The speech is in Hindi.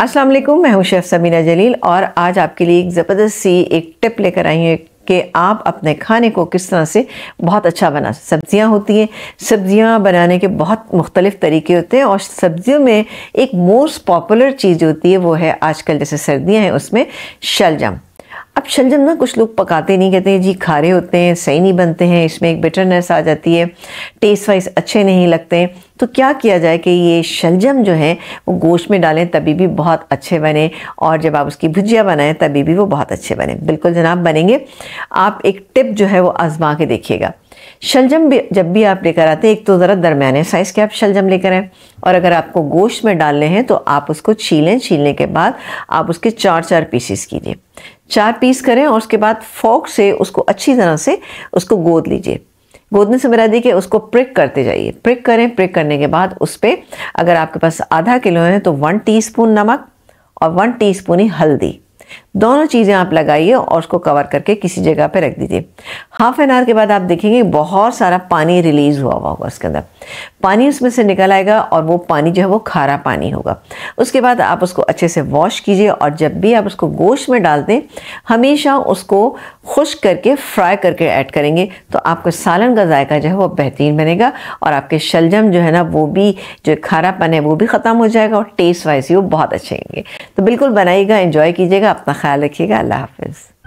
अस्सलाम वालेकुम मैं हूं शेफ़ समीना जलील और आज आपके लिए एक ज़बरदस्त सी एक टिप लेकर आई हूं कि आप अपने खाने को किस तरह से बहुत अच्छा बना सब्ज़ियाँ होती हैं सब्ज़ियाँ बनाने के बहुत मुख्तलिफ तरीके होते हैं और सब्ज़ियों में एक मोस्ट पॉपुलर चीज़ होती है वो है आजकल जैसे सर्दियाँ हैं उसमें शलजम अब शलजम ना कुछ लोग पकाते नहीं कहते जी खारे होते हैं सही नहीं बनते हैं इसमें एक बिटरनेस आ जाती है टेस्ट वाइज अच्छे नहीं लगते हैं तो क्या किया जाए कि ये शलजम जो है वो गोश्त में डालें तभी भी बहुत अच्छे बने और जब आप उसकी भुजिया बनाएं तभी भी वो बहुत अच्छे बने बिल्कुल जनाब बनेंगे आप एक टिप जो है वो आजमा के देखिएगा शलजम भी जब भी आप लेकर आते हैं एक तो ज़रा दरमियाने साइज़ के आप शलजम लेकर आएँ और अगर आपको गोश्त में डालने हैं तो आप उसको छीलें छीलने के बाद आप उसके चार चार पीसेस कीजिए चार पीस करें और उसके बाद फोक से उसको अच्छी तरह से उसको गोद लीजिए गोदने से मेरा देखिए उसको प्रिक करते जाइए प्रिक करें प्रिक करने के बाद उस पर अगर आपके पास आधा किलो है तो वन टी नमक और वन टी ही हल्दी दोनों चीज़ें आप लगाइए और उसको कवर करके किसी जगह पर रख दीजिए हाफ एन आवर के बाद आप देखेंगे बहुत सारा पानी रिलीज़ हुआ हुआ होगा उसके अंदर पानी उसमें से निकल आएगा और वो पानी जो है वो खारा पानी होगा उसके बाद आप उसको अच्छे से वॉश कीजिए और जब भी आप उसको गोश्त में डाल दें हमेशा उसको खुश करके फ्राई करके ऐड करेंगे तो आपका सालन का जायका जो है वो बेहतरीन बनेगा और आपके शलजम जो है ना वो भी जो खारापन है वो भी ख़त्म हो जाएगा और टेस्ट वाइज ही वो बहुत अच्छे होंगे तो बिल्कुल बनाइएगा इन्जॉय कीजिएगा अपना ख्याल रखिएगा अल्लाह हाफिज़